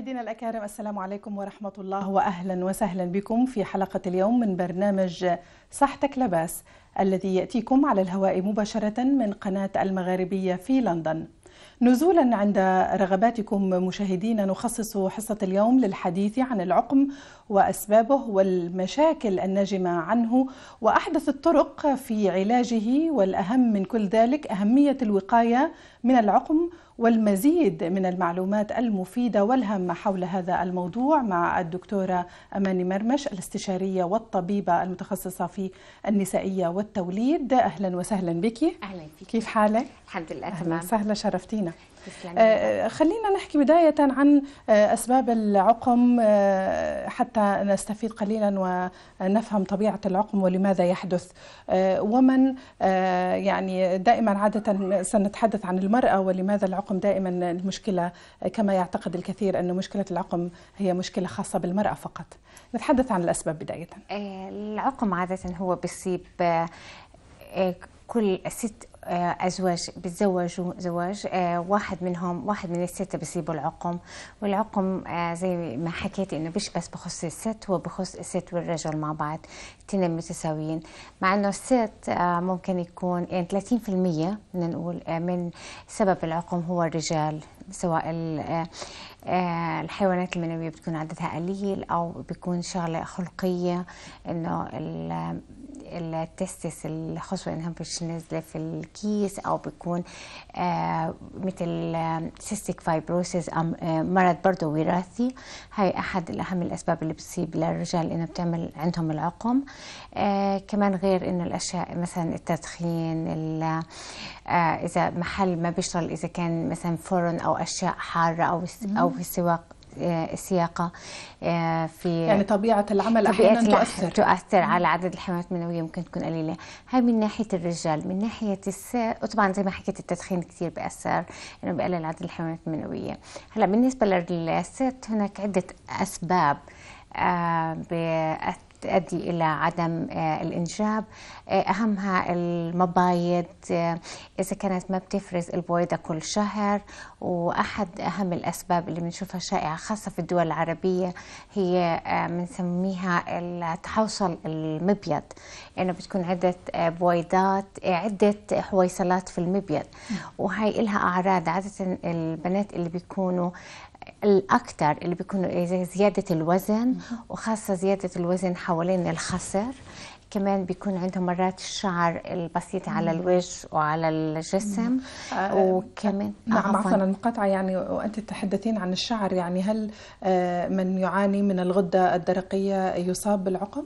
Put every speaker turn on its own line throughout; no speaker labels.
مشاهدينا الأكارم السلام عليكم ورحمة الله وأهلا وسهلا بكم في حلقة اليوم من برنامج صحتك لباس الذي يأتيكم على الهواء مباشرة من قناة المغاربية في لندن نزولا عند رغباتكم مشاهدينا نخصص حصة اليوم للحديث عن العقم وأسبابه والمشاكل الناجمة عنه وأحدث الطرق في علاجه والأهم من كل ذلك أهمية الوقاية من العقم والمزيد من المعلومات المفيدة والهامة حول هذا الموضوع مع الدكتورة أماني مرمش الاستشارية والطبيبة المتخصصة في النسائية والتوليد أهلا وسهلا بك أهلا فيك كيف حالك؟ الحمد لله تمام سهلة شرفتينا آه، آه، خلينا نحكي بداية عن آه، أسباب العقم حتى نستفيد قليلا ونفهم طبيعة العقم ولماذا يحدث ومن يعني دائما عادة سنتحدث عن المرأة ولماذا العقم دائما المشكلة كما يعتقد الكثير أن مشكلة العقم
هي مشكلة خاصة بالمرأة فقط نتحدث عن الأسباب بداية العقم عادة هو بيصيب كل ست آه، ازواج بتزوجوا زواج آه، واحد منهم واحد من الستة بصيبوا العقم والعقم آه، زي ما حكيت انه مش بس بخص الست هو بخص الست والرجل مع بعض الاثنين متساويين مع انه الست ممكن يكون يعني 30% بدنا نقول من سبب العقم هو الرجال سواء الحيوانات المنوية بتكون عددها قليل أو بيكون شغلة خلقية إنه التستس الخصوة انها مش نازلة في الكيس او بيكون آه، مثل سيستيك آه، فايبروسيس آه، مرض برضه وراثي هاي احد الاهم الاسباب اللي بتصيب للرجال انه بتعمل عندهم العقم كمان غير انه الاشياء مثلا التدخين اذا محل ما بيشتغل اذا كان مثلا فرن او اشياء حاره او او في السواق آه، السياقه آه، في يعني طبيعه
العمل طبيعة احيانا تؤثر
تؤثر على عدد الحيوانات المنويه ممكن تكون قليله هاي من ناحيه الرجال من ناحيه السائل وطبعا زي ما حكيت التدخين كثير بأثر انه بقلل عدد الحيوانات المنويه هلا بالنسبه للست هناك عده اسباب آه، بأثر تؤدي الى عدم آه، الانجاب آه، اهمها المبايض آه، اذا كانت ما بتفرز البويضه كل شهر واحد اهم الاسباب اللي بنشوفها شائعه خاصه في الدول العربيه هي بنسميها التحوصل المبيض انه يعني بتكون عده بويضات عده حويصلات في المبيض وهي لها اعراض عاده البنات اللي بيكونوا الاكثر اللي بيكونوا إيه، زياده الوزن وخاصه زياده الوزن حوالين الخصر كمان بيكون عندهم مرات الشعر البسيط على الوجه وعلى الجسم آه،
وكمان آه، نعم عفوا المقاطعة يعني وأنت تحدثين عن الشعر يعني هل آه،
من يعاني من الغدة الدرقية يصاب بالعقم؟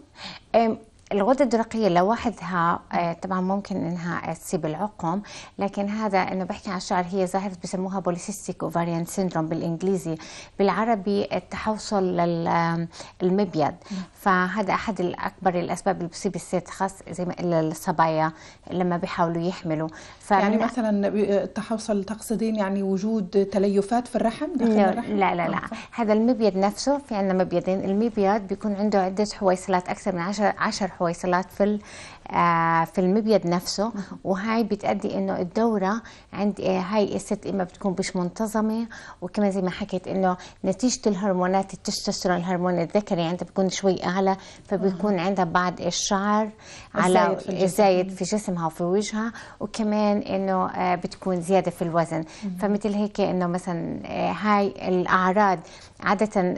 الغدة الدرقية لوحدها آه، طبعا ممكن انها تسيب العقم لكن هذا انه بحكي عن الشعر هي ظاهرة بسموها بوليسيستيك اوفاريان سيندروم بالانجليزي بالعربي التحوصل للمبيض فهذا احد الاكبر الاسباب اللي بتصيب الست خاص زي ما الصبايا لما بيحاولوا يحملوا يعني مثلا
التحوصل
تقصدين يعني وجود تليفات في الرحم داخل لا الرحم لا لا لا آه، هذا المبيض نفسه في عندنا مبيضين المبيض بيكون عنده عده حويصلات اكثر من 10 10 الفويصلات في آه، في المبيض نفسه نعم. وهي بتأدي انه الدوره عند آه، هاي الست اما بتكون مش منتظمه وكمان زي ما حكيت انه نتيجه الهرمونات التستوستيرون الهرمون الذكري عندها بتكون شوي اعلى فبيكون عندها بعض الشعر على زايد في جسمها وفي وجهها وكمان انه آه، بتكون زياده في الوزن فمثل هيك انه مثلا هاي الاعراض عاده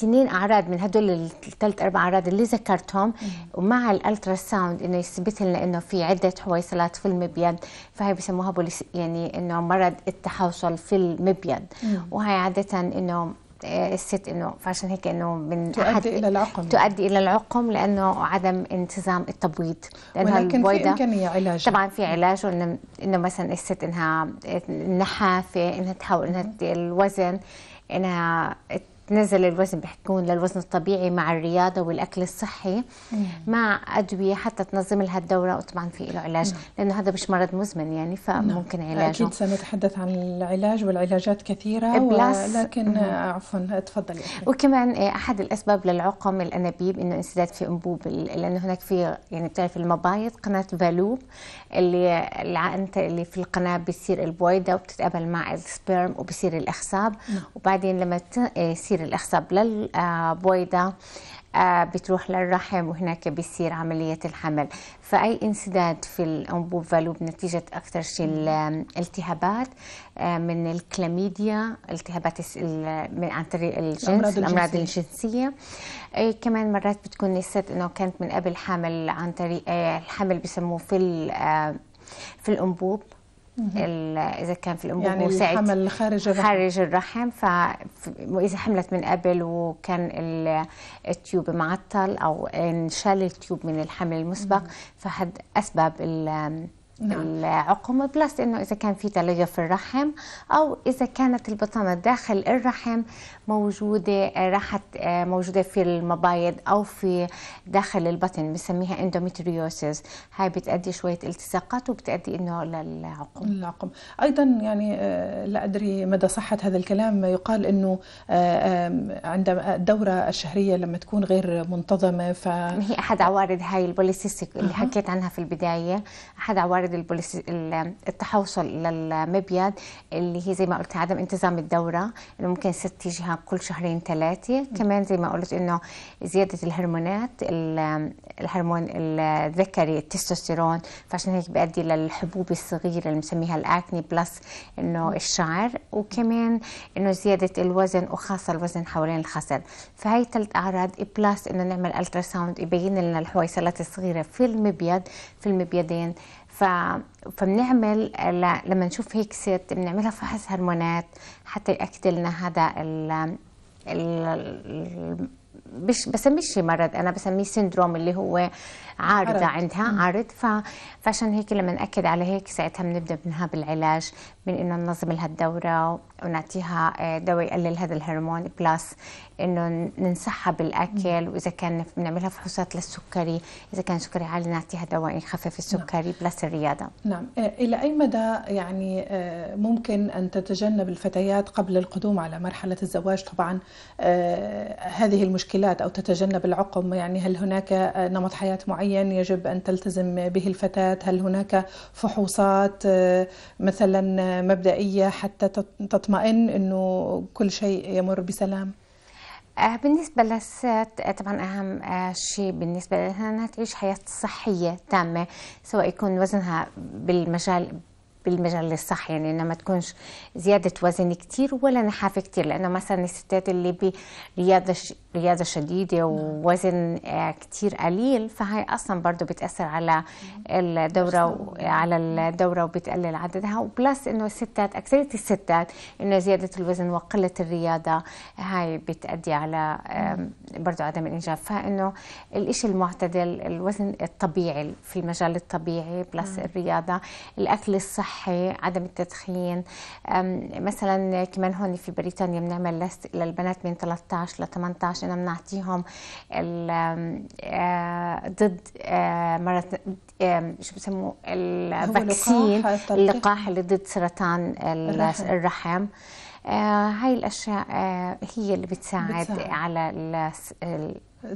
تنين اعراض من هدول الثلاث اربع اعراض اللي ذكرتهم ومع الالترا ساوند انه يثبت لنا انه في عده حويصلات في المبيض فهي بسموها بوليس يعني انه مرض التحوصل في المبيض وهي عاده انه آه، الست انه فعشان هيك انه من تؤدي الى العقم تؤدي الى العقم لانه عدم انتظام التبويض لانه ولكن في امكانيه علاج طبعا في علاج انه انه مثلا الست انها النحافه انها تحاول انها الوزن انها تنزل الوزن بحكون للوزن الطبيعي مع الرياضه والاكل الصحي مم. مع ادويه حتى تنظم لها الدوره وطبعا في له علاج مم. لانه هذا مش مرض مزمن يعني نعم. فممكن علاجه اكيد سنتحدث عن العلاج والعلاجات كثيره ولكن
عفوا تفضلي
وكمان آه، احد الاسباب للعقم الانابيب انه انسداد في انبوب لانه هناك في يعني بتعرف المبايض قناه فالوب اللي العنت اللي في القناه بتصير البويضه وبتتقابل مع السبيرم وبصير الاخصاب مم. نعم. وبعدين لما آه، يصير بيصير الاخصاب للبويضه آه، بتروح للرحم وهناك بيصير عملية الحمل فأي انسداد في الأنبوب فالوب نتيجه أكثر شيء الالتهابات آه، من الكلاميديا التهابات عن طريق الجنس الأمراض, الأمراض الجنسية, كمان مرات بتكون نسيت إنه كانت من قبل حامل عن طريق آه، الحمل بسموه في في الأنبوب اذا كان في الانبوب يعني مساعد الحمل خارج الرحم خارج الرحم فاذا حملت من قبل وكان التيوب معطل او انشال التيوب من الحمل المسبق فهد اسباب نعم. العقم بلس انه اذا كان في تليف في الرحم او اذا كانت البطانه داخل الرحم موجوده راحت آه، موجوده في المبايض او في داخل البطن بنسميها اندوميتريوسيس هاي بتادي شويه التصاقات وبتادي انه
للعقم العقم ايضا يعني آه، لا ادري مدى صحه هذا الكلام يقال انه آه، عند الدوره الشهريه لما تكون غير منتظمه ف هي
احد عوارض هاي البوليسيستيك اللي أه. حكيت عنها في البدايه احد عوارض البوليس التحوصل للمبيض اللي هي زي ما قلت عدم انتظام الدوره انه ممكن الست تيجيها كل شهرين ثلاثه كمان زي ما قلت انه زياده الهرمونات الهرمون الذكري التستوستيرون فعشان هيك بيؤدي للحبوب الصغيره اللي بنسميها الاكني بلس انه الشعر وكمان انه زياده الوزن وخاصه الوزن حوالين الخصر فهي ثلاث اعراض بلس انه نعمل الترا ساوند يبين لنا الحويصلات الصغيره في المبيض في المبيضين فبنعمل لما نشوف هيك ست بنعملها فحص هرمونات حتى يأكد لنا هذا ال... ال... ال... بش... بسميش مرض انا بسميه سندروم اللي هو عارضه عرض. عندها عارض فعشان هيك لما ناكد على هيك ساعتها بنبدا منها بالعلاج من انه ننظم لها الدوره ونعطيها آه، دواء يقلل هذا الهرمون بلس انه ننصحها بالاكل واذا كان بنعملها فحوصات للسكري اذا كان سكري عالي نعطيها دواء يخفف السكري نعم. بلس الرياضه
نعم آه، الى اي مدى يعني آه، ممكن ان تتجنب الفتيات قبل القدوم على مرحله الزواج طبعا هذه المشكلات او تتجنب العقم يعني هل هناك نمط حياه معين معين يجب أن تلتزم به الفتاة هل هناك فحوصات آه، مثلا مبدئية حتى تطمئن أنه كل شيء
يمر بسلام آه، بالنسبة للست آه، طبعا أهم شيء بالنسبة لها أنها تعيش حياة صحية تامة سواء يكون وزنها بالمجال بالمجال الصح يعني انها ما تكونش زياده وزن كثير ولا نحافه كثير لانه مثلا الستات اللي برياضه ش... رياضه شديده نعم. ووزن آه، كثير قليل فهي اصلا برضه بتاثر على الدوره و... على الدوره وبتقلل عددها وبلس انه الستات اكثريه الستات انه زياده الوزن وقله الرياضه هاي بتادي على برضه عدم الانجاب فانه الإشي المعتدل الوزن الطبيعي في المجال الطبيعي بلس نعم. الرياضه الاكل الصحي الصحي عدم التدخين مثلا كمان هون في بريطانيا بنعمل لست للبنات من 13 ل 18 انه بنعطيهم آه، ضد آه، مرض آه، شو بسموه الفاكسين اللقاح اللي ضد سرطان الرحم, الرحم. آه هاي الاشياء آه هي اللي بتساعد, بتساعد. على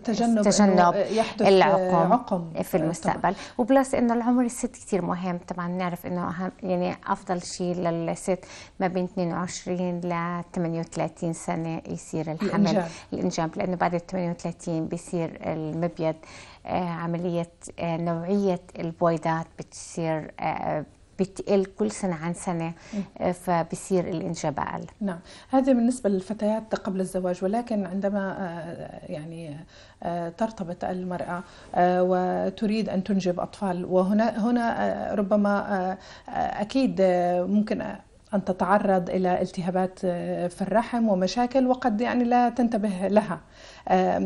تجنب, تجنب يحدث العقم, عقم في آه، المستقبل طبعا. وبلس انه العمر الست كثير مهم طبعا نعرف انه أهم يعني افضل شيء للست ما بين 22 ل 38 سنه يصير الحمل الانجاب, الإنجاب لانه بعد ال 38 بيصير المبيض آه، عمليه آه، نوعيه البويضات بتصير بتقل كل سنة عن سنة آه، فبصير الإنجاب أقل
نعم هذا بالنسبة للفتيات قبل الزواج ولكن عندما آه، يعني آه، ترتبط المرأة وتريد أن تنجب أطفال وهنا هنا ربما أكيد ممكن أن تتعرض إلى التهابات آه، في الرحم ومشاكل وقد يعني لا تنتبه لها آه،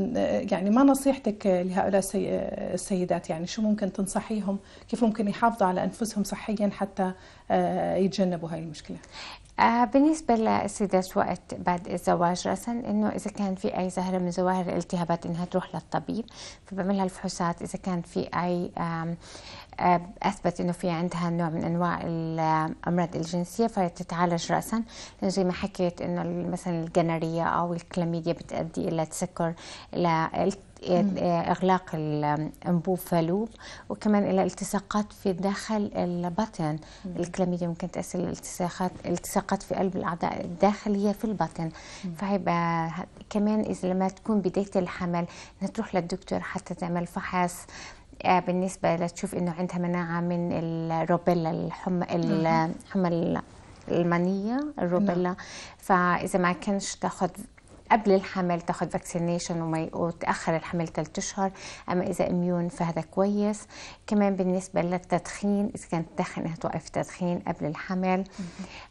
يعني ما نصيحتك لهؤلاء آه، السيدات يعني شو ممكن تنصحيهم كيف ممكن يحافظوا على أنفسهم صحيا حتى
يتجنبوا هاي المشكلة آه بالنسبة للسيدات وقت بعد الزواج رأسا إنه إذا كان في أي ظاهرة من ظواهر الالتهابات إنها تروح للطبيب فبعملها الفحوصات إذا كان في أي آه، أثبت إنه في عندها نوع من أنواع الأمراض الجنسية فتتعالج رأسا لأنه زي ما حكيت إنه مثلا الجنرية أو الكلاميديا بتؤدي إلى تسكر إيه، إيه، إغلاق الانبوب فالوب وكمان إلى التصاقات في داخل البطن الكلاميديا ممكن تأثر التصاقات التصاقات في قلب الأعضاء الداخلية في البطن فهيبقى كمان إذا لما تكون بداية الحمل إنها تروح للدكتور حتى تعمل فحص آه، بالنسبة لتشوف إنه عندها مناعة من الروبيلا الحمى الحمى المنية الروبيلا نعم. فإذا ما كانش تاخذ قبل الحمل تاخذ فاكسينيشن وما وتاخر الحمل ثلاث اشهر اما اذا اميون فهذا كويس كمان بالنسبه للتدخين اذا كانت تدخن انها توقف التدخين قبل الحمل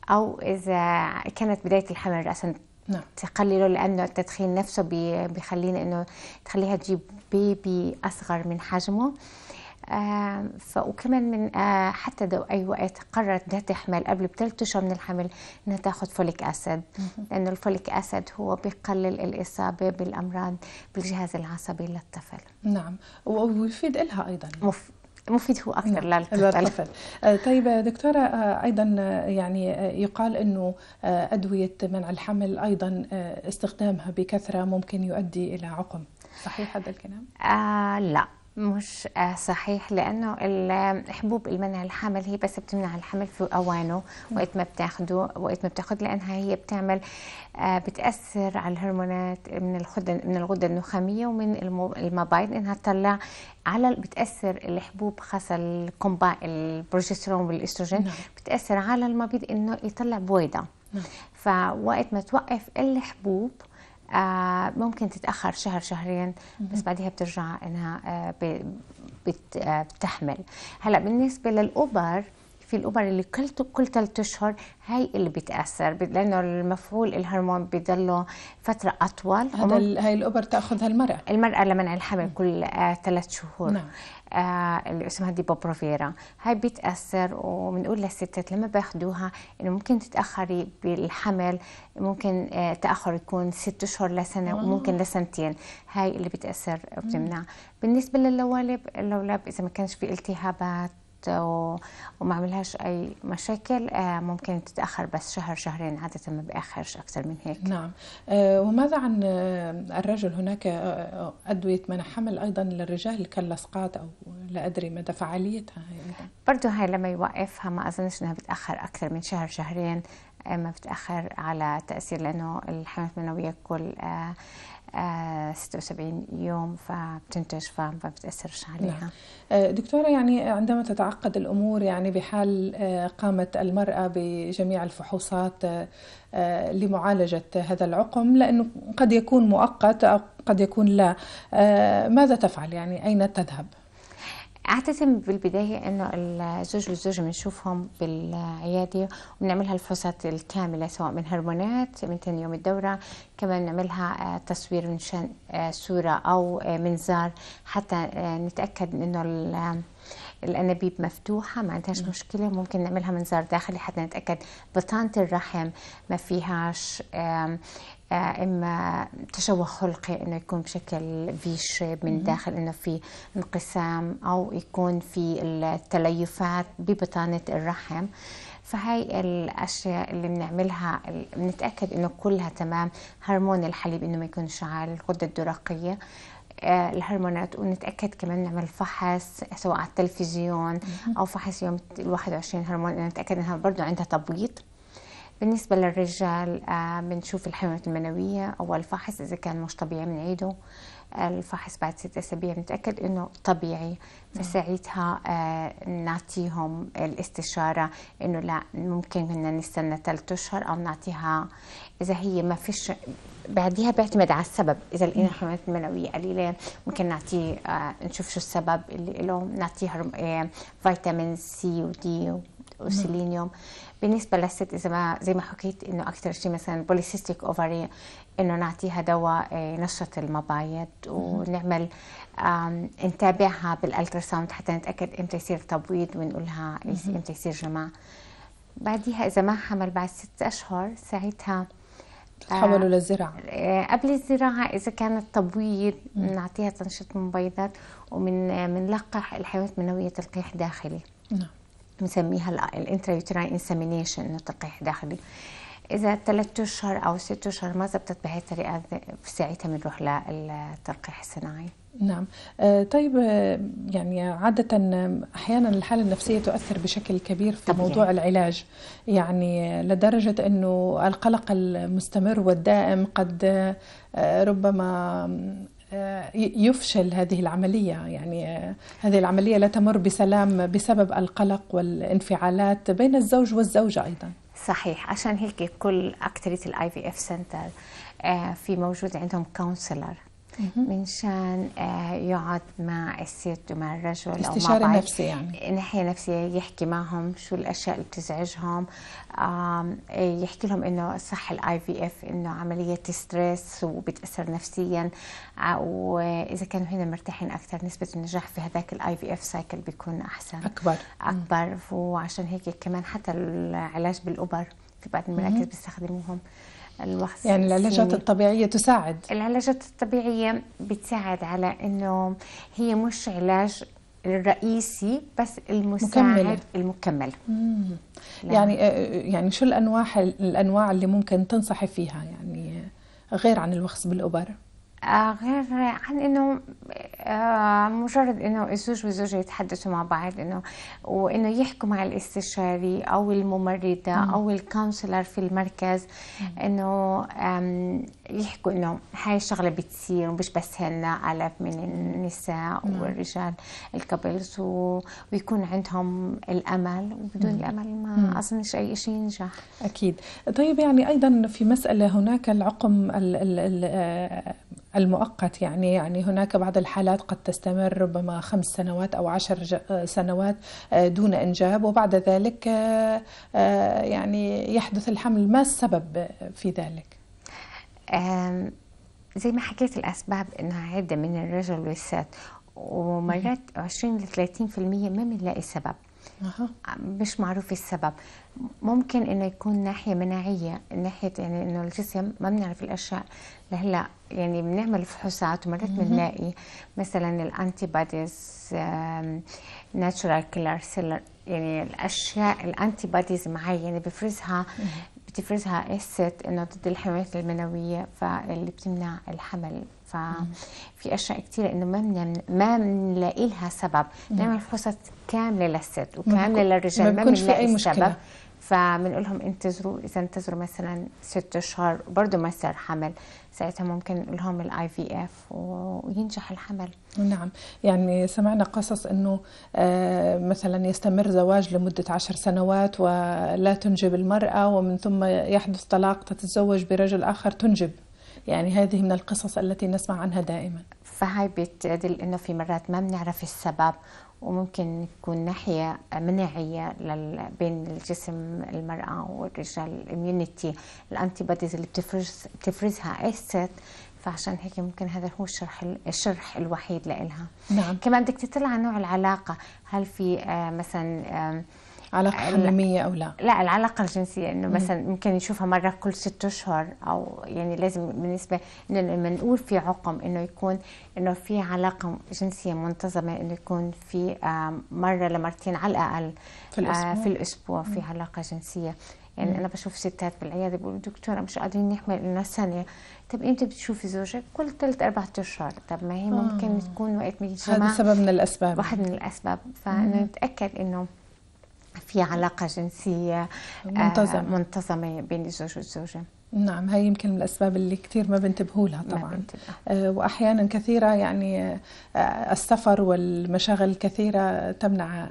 او اذا كانت بدايه الحمل راسا نعم. تقلله لانه التدخين نفسه بيخلينا انه تخليها تجيب بيبي اصغر من حجمه آه، وكمان من آه، حتى لو اي وقت قررت لا تحمل قبل بثلاث اشهر من الحمل انها تاخذ فوليك اسيد لانه الفوليك اسيد هو بقلل الاصابه بالامراض بالجهاز العصبي للطفل نعم ويفيد لها ايضا مف... مفيد هو اكثر نعم. للطفل. للطفل آه، طيب دكتوره
ايضا يعني يقال انه ادويه منع الحمل ايضا
استخدامها بكثره ممكن يؤدي الى عقم صحيح هذا الكلام آه لا مش آه، صحيح لانه الحبوب المنع الحمل هي بس بتمنع الحمل في اوانه وقت ما بتاخده وقت ما بتاخذ لانها هي بتعمل آه، بتاثر على الهرمونات من الغده من الغده النخاميه ومن المبايض انها تطلع على بتاثر الحبوب خاصه الكومبا البروجسترون والاستروجين نعم. بتاثر على المبيض انه يطلع بويضه نعم. فوقت ما توقف الحبوب آه، ممكن تتاخر شهر شهرين بس بعدها بترجع انها آه، آه، بتحمل هلا بالنسبه للاوبر في الأوبر اللي كل كل ثلاث أشهر هاي اللي بتأثر لأنه المفعول الهرمون بضله فترة أطول هذا هاي الأوبر تأخذها المرأة المرأة لمنع الحمل كل ثلاث شهور نعم. آه، اللي اسمها ديبوبروفيرا هاي بتأثر وبنقول للستات لما بياخدوها انه ممكن تتأخري بالحمل ممكن آه، تأخر يكون ست اشهر لسنة وممكن لسنتين هاي اللي بتأثر بتمنع بالنسبة للولب اللولب اذا ما كانش في التهابات وما عملهاش اي مشاكل آه، ممكن تتاخر بس شهر شهرين عاده ما باخرش اكثر من هيك نعم
آه، وماذا عن آه، الرجل هناك ادويه منع حمل ايضا للرجال
كاللصقات او لا ادري مدى فعاليتها برضه هاي لما يوقفها ما اظنش انها بتاخر اكثر من شهر شهرين ما بتاخر على تاثير لانه الحملات المنويه كل 76 يوم فبتنتج فبتأثرش عليها نعم.
أه، دكتورة يعني عندما تتعقد الأمور يعني بحال أه، قامت المرأة بجميع الفحوصات أه، لمعالجة هذا العقم لأنه قد يكون مؤقت أو قد يكون لا ماذا تفعل يعني أين تذهب؟
اعتزم بالبدايه انه الزوج والزوجه بنشوفهم بالعياده وبنعملها الفحوصات الكامله سواء من هرمونات من ثاني يوم الدوره كمان نعملها آه، تصوير من شان آه، صوره او آه، منظار حتى نتاكد انه الانابيب مفتوحه ما عندهاش مشكله ممكن نعملها منظار داخلي حتى نتاكد بطانه الرحم ما فيهاش آه، اما تشوه خلقي انه يكون بشكل في شيب من داخل انه في انقسام او يكون في التليفات ببطانه الرحم فهي الاشياء اللي بنعملها بنتاكد انه كلها تمام هرمون الحليب انه ما يكونش عالي الغده الدرقيه آه، الهرمونات ونتاكد كمان نعمل فحص سواء على التلفزيون او فحص يوم ال 21 هرمون نتاكد انها برضه عندها تبويض بالنسبة للرجال آه، بنشوف الحيوانات المنوية أول فحص إذا كان مش طبيعي بنعيده الفحص بعد ست أسابيع بنتأكد إنه طبيعي فساعتها آه، نعطيهم الاستشارة إنه لا ممكن إننا نستنى ثلاث أشهر أو نعطيها إذا هي ما فيش بعديها بيعتمد على السبب اذا لقينا حموضه منويه قليله ممكن نعطيه آه، نشوف شو السبب اللي له نعطيه آه، فيتامين سي ودي وسيلينيوم بالنسبه للست اذا ما زي ما حكيت انه اكثر شيء مثلا بوليسيستيك اوفري انه نعطيها دواء آه، نشط المبايض ونعمل نتابعها بالالتراساوند حتى نتاكد امتى يصير تبويض ونقولها امتى يصير جماع بعديها اذا ما حمل بعد ست اشهر ساعتها تحولوا آه، للزراعة آه، قبل الزراعة إذا كانت تبويض بنعطيها تنشيط مبيضات ومن بنلقح الحيوانات من تلقيح داخلي نعم بنسميها الانتريوتراين انسمينيشن انه تلقيح داخلي اذا ثلاث اشهر او ست اشهر ما زبطت بهي الطريقه في ساعتها بنروح للتلقيح الصناعي نعم آه، طيب
آه، يعني عادة أحيانا الحالة النفسية تؤثر بشكل كبير في طبعاً. موضوع العلاج يعني لدرجة أنه القلق المستمر والدائم قد آه، ربما يفشل هذه العملية يعني هذه العملية لا تمر بسلام بسبب القلق والانفعالات بين الزوج
والزوجة أيضا صحيح عشان هيك كل أكترية الاي في اف سنتر في موجود عندهم كونسلر من شان آه، يقعد مع الست مع الرجل او مع بعض نفسي يعني ناحيه نفسيه يحكي معهم شو الاشياء اللي بتزعجهم آه، يحكي لهم انه صح الاي في اف انه عمليه ستريس وبتاثر نفسيا آه، واذا كانوا هنا مرتاحين اكثر نسبه النجاح في هذاك الاي في اف سايكل بيكون احسن اكبر اكبر وعشان هيك كمان حتى العلاج بالأوبر في بعض المراكز بيستخدموهم الوخز يعني العلاجات الطبيعية تساعد العلاجات الطبيعية بتساعد على أنه هي مش علاج الرئيسي بس المساعد مكملة. المكمل نعم. يعني
آه، يعني شو الانواع الانواع اللي ممكن تنصحي فيها يعني غير عن الوخز بالابر
آه، غير عن انه آه، مجرد انه الزوج والزوجه يتحدثوا مع بعض انه وانه يحكوا مع الاستشاري او الممرضه او الكونسلر في المركز انه يحكوا انه هاي الشغله بتصير مش بس هن الاف من النساء والرجال الكابلز ويكون عندهم الامل وبدون الامل ما
اظنش اي شيء ينجح اكيد طيب يعني ايضا في مساله هناك العقم ال ال ال آه، المؤقت يعني يعني هناك بعض الحالات قد تستمر ربما خمس سنوات أو عشر آه، سنوات آه، دون إنجاب وبعد ذلك آه، يعني يحدث الحمل ما السبب في ذلك؟
زي ما حكيت الأسباب أنها عدة من الرجل والست ومرات 20 ل 30% ما بنلاقي سبب مش معروف السبب ممكن انه يكون ناحيه مناعيه ناحيه يعني انه الجسم ما بنعرف الاشياء لهلا يعني بنعمل فحوصات ومرات بنلاقي مثلا الانتي بوديز ناتشورال كيلر سيلر يعني الاشياء الانتي بوديز معينه بفرزها بتفرزها اسيت إيه انه ضد الحميات المنويه فاللي بتمنع الحمل ففي اشياء كثيره انه ما من ما بنلاقي لها سبب نعمل فحوصات كامله للست وكامله للرجال ما بنلاقي سبب فبنقول لهم انتظروا اذا انتظروا مثلا ست اشهر برضه ما صار حمل ساعتها ممكن نقول لهم الاي في اف وينجح الحمل نعم يعني
سمعنا قصص انه آه، مثلا يستمر زواج لمده عشر سنوات ولا تنجب المراه ومن ثم يحدث طلاق تتزوج برجل اخر تنجب
يعني هذه من القصص التي نسمع عنها دائما فهاي بتدل انه في مرات ما بنعرف السبب وممكن تكون ناحية مناعية بين الجسم المرأة والرجال الاميونيتي الانتي بوديز اللي بتفرز بتفرزها اسيد فعشان هيك ممكن هذا هو الشرح الشرح الوحيد لإلها نعم كمان بدك تطلع على نوع العلاقة هل في آه، مثلا علاقة حميمية أو لا؟ لا العلاقة الجنسية إنه مثلا ممكن يشوفها مرة كل ست أشهر أو يعني لازم بالنسبة إنه لما نقول في عقم إنه يكون إنه في علاقة جنسية منتظمة إنه يكون في آه، مرة لمرتين على الأقل في الأسبوع, آه، في, الأسبوع في علاقة جنسية يعني مم. انا بشوف ستات بالعياده بيقولوا دكتوره مش قادرين نحمل لنا سنه طب امتى بتشوفي زوجك؟ كل ثلاث اربع اشهر طب ما هي ممكن آه. تكون وقت من هذا سبب من الاسباب واحد من الاسباب فانا انه في علاقه جنسيه آه، منتظمه منتظمه بين الزوج والزوجه
نعم هاي يمكن من الاسباب اللي كثير ما بنتبهوا لها طبعا آه واحيانا كثيره يعني آه السفر والمشاغل الكثيره تمنع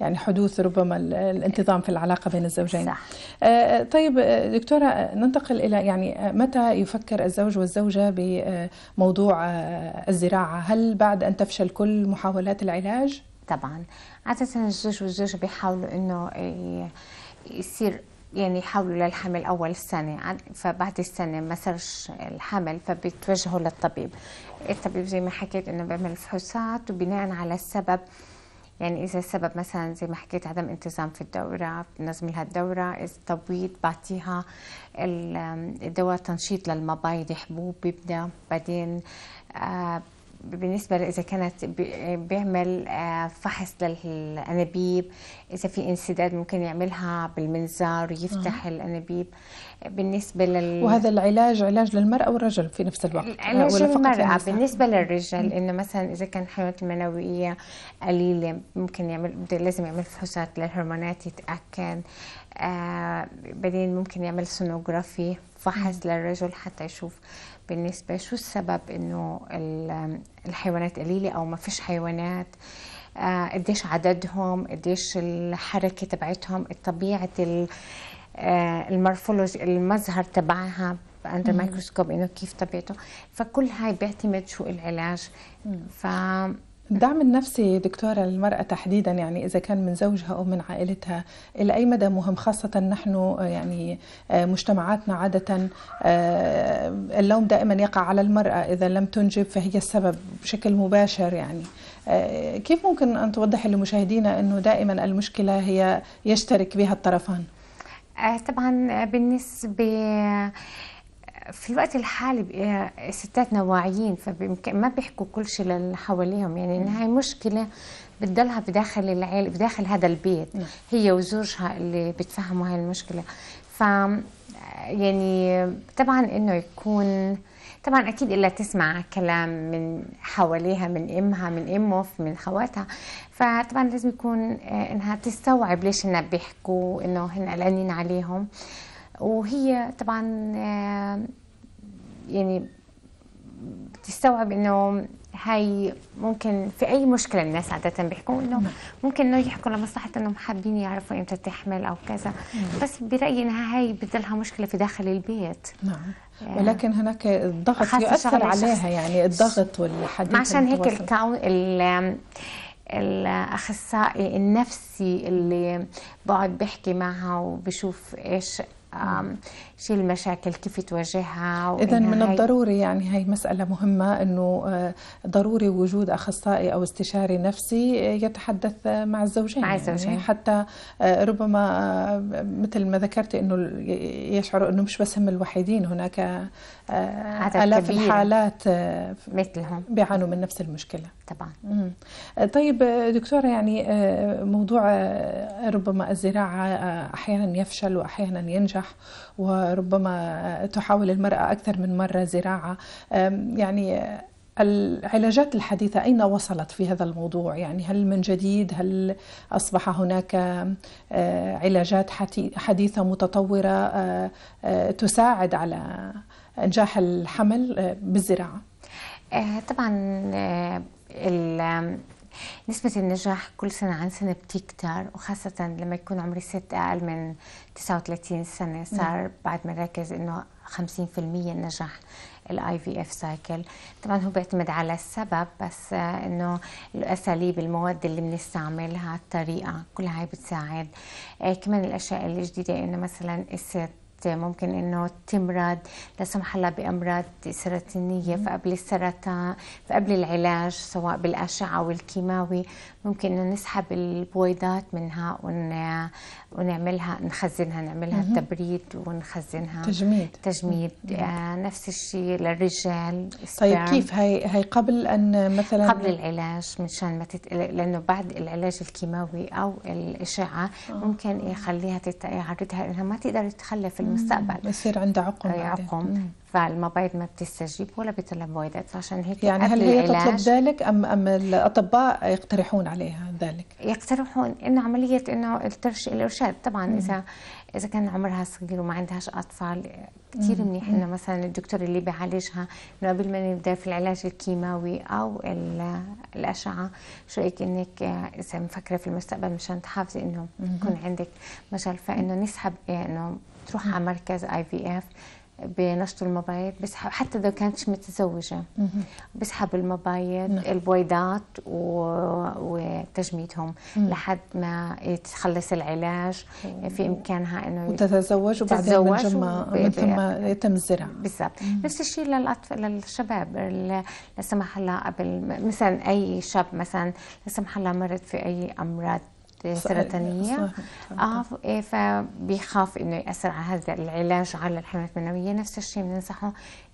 يعني حدوث ربما الانتظام في العلاقه بين الزوجين صح. آه طيب آه، دكتوره ننتقل الى يعني آه، متى يفكر الزوج والزوجه بموضوع الزراعه هل بعد ان تفشل كل محاولات
العلاج طبعا عادة الزوج والزوجة بيحاولوا انه يصير يعني يحاولوا للحمل أول السنة فبعد السنة ما صارش الحمل فبيتوجهوا للطبيب الطبيب زي ما حكيت إنه بيعمل فحوصات وبناء على السبب يعني إذا السبب مثلا زي ما حكيت عدم انتظام في الدورة بنظم لها الدورة إذا تبويض بعطيها الدواء تنشيط للمبايض حبوب بيبدأ بعدين آه، بالنسبة إذا كانت بيعمل آه، فحص للأنابيب إذا في انسداد ممكن يعملها بالمنزار ويفتح آه. الأنابيب بالنسبة لل وهذا
العلاج علاج للمرأة والرجل في نفس الوقت علاج للمرأة بالنسبة
للرجل إنه مثلا إذا كان الحيوانات المنوية قليلة ممكن يعمل لازم يعمل فحوصات للهرمونات يتأكد آه، بعدين ممكن يعمل سونوغرافي فحص للرجل حتى يشوف بالنسبة شو السبب انه الحيوانات قليلة او ما فيش حيوانات آه، قديش عددهم قديش الحركة تبعتهم طبيعة المرفولوجي آه، المظهر تبعها عند الميكروسكوب انه كيف طبيعته فكل هاي بيعتمد شو العلاج ف الدعم
النفسي دكتورة للمرأة تحديدا يعني إذا كان من زوجها أو من عائلتها إلى أي مدى مهم خاصة نحن آه، يعني آه، مجتمعاتنا عادة آه، اللوم دائما يقع على المرأة إذا لم تنجب فهي السبب بشكل مباشر يعني كيف ممكن أن توضح لمشاهدينا أنه دائما المشكلة هي يشترك بها الطرفان؟
طبعا بالنسبة في الوقت الحالي ستاتنا واعيين فما بيحكوا كل شيء للي حواليهم يعني إن هاي مشكله بتضلها بداخل العيلة بداخل هذا البيت هي وزوجها اللي بتفهموا هاي المشكله ف يعني طبعا انه يكون طبعا اكيد الا تسمع كلام من حواليها من امها من امه من خواتها فطبعا لازم يكون آه، انها تستوعب ليش هن بيحكوا انه هن قلقانين عليهم وهي طبعا آه، يعني بتستوعب انه هاي ممكن في اي مشكله الناس عاده بيحكوا انه نعم. ممكن انه يحكوا لمصلحه انهم حابين يعرفوا امتى تحمل او كذا نعم. بس برايي انها هاي بتضلها مشكله في داخل البيت نعم آه، ولكن هناك الضغط يؤثر عليها يعني الضغط والحديث عشان هيك الكاون الاخصائي النفسي اللي بقعد بحكي معها وبشوف ايش شو المشاكل كيف تواجهها اذا من
الضروري يعني هي مساله مهمه انه آه، ضروري وجود اخصائي او استشاري نفسي آه، يتحدث آه، مع الزوجين مع يعني الزوجين يعني حتى ربما مثل ما ذكرت انه يشعروا انه مش بس هم الوحيدين هناك آه، آلاف الحالات آه، مثلهم بيعانوا من نفس المشكلة طبعا مم. آه، طيب دكتورة يعني موضوع ربما الزراعة أحيانا يفشل وأحيانا ينجح وربما تحاول المرأة أكثر من مرة زراعة يعني العلاجات الحديثة أين وصلت في هذا الموضوع يعني هل من جديد هل أصبح هناك علاجات حديثة متطورة تساعد على انجاح الحمل
آه، بالزراعه آه، طبعا آه، نسبة النجاح كل سنة عن سنة بتكتر وخاصة لما يكون عمر الست أقل من 39 سنة نعم. صار بعد ما ركز إنه 50% النجاح الاي في اف سايكل طبعا هو بيعتمد على السبب بس انه الاساليب المواد اللي بنستعملها الطريقه كل هاي بتساعد كمان الاشياء الجديده انه مثلا الست ممكن انه تمرض لا سمح الله بامراض سرطانيه فقبل السرطان فقبل العلاج سواء بالاشعه والكيماوي ممكن انه نسحب البويضات منها ون... ونعملها نخزنها نعملها مم. تبريد ونخزنها تجميد تجميد آه نفس الشيء للرجال طيب كيف هي هي قبل ان مثلا قبل العلاج مشان ما تت... لانه بعد العلاج الكيماوي او الاشعه آه. ممكن يخليها تت... يعرضها انها ما تقدر تتخلف المستقبل بصير عندها عقم عقم فالمبيض ما بتستجيب ولا بيطلب بويضات عشان هيك يعني هل هي تطلب ذلك ام ام الاطباء يقترحون عليها ذلك؟ يقترحون انه عمليه انه الترش الارشاد طبعا مم. اذا اذا كان عمرها صغير وما عندهاش اطفال كثير منيح انه مثلا الدكتور اللي بيعالجها انه قبل ما نبدا في العلاج الكيماوي او الاشعه شو رايك انك اذا مفكره في المستقبل مشان تحافظي انه يكون عندك مجال فانه نسحب إيه، انه بتروح على مركز اي في اف بنشطوا المبايض بسحب حتى لو كانتش متزوجه بسحب المبايض نعم. البويضات و... وتجميدهم لحد ما تخلص العلاج في امكانها انه وتتزوج
وبعدين من, ثم و... من ثم يتم الزرع
بالضبط نفس الشيء للاطفال للشباب لا سمح الله قبل مثلا اي شاب مثلا لا سمح الله مرض في اي امراض سرطانيه اه فبيخاف انه ياثر على هذا العلاج على الحملات المنويه نفس الشيء بننصحه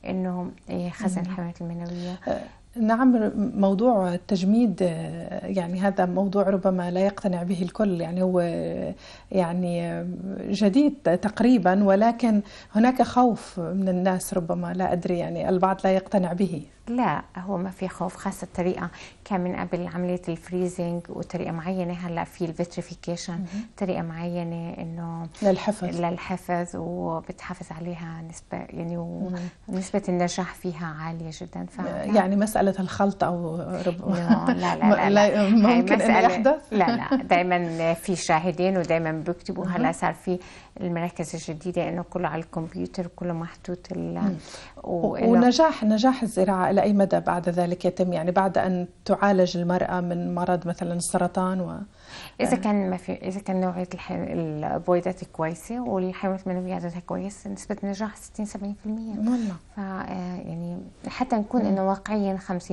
انه يخزن الحملات المنويه آه،
نعم موضوع التجميد آه، يعني هذا موضوع ربما لا يقتنع به الكل يعني هو يعني جديد تقريبا ولكن هناك خوف من الناس ربما لا ادري يعني
البعض لا يقتنع به لا هو ما في خوف خاصة الطريقة كان من قبل عملية الفريزنج وطريقة معينة هلا في الفيتريفيكيشن طريقة معينة انه للحفظ للحفظ وبتحافظ عليها نسبة يعني ونسبة النجاح فيها عالية جدا ف يعني مسألة الخلط او رب... لا, لا, لا, لا, لا ممكن انه يحدث لا لا دائما في شاهدين ودائما بيكتبوا هلا صار في المراكز الجديده لانه كله على الكمبيوتر كله محطوط ال ونجاح
نجاح الزراعه الى اي مدى بعد ذلك يتم يعني بعد ان تعالج المراه من مرض
مثلا السرطان و اذا كان ما في اذا كان نوعيه الح... البويضات كويسه والحيوانات المنويه عددها كويس نسبه النجاح 60 70% والله ف آه، يعني حتى نكون انه واقعيا 50%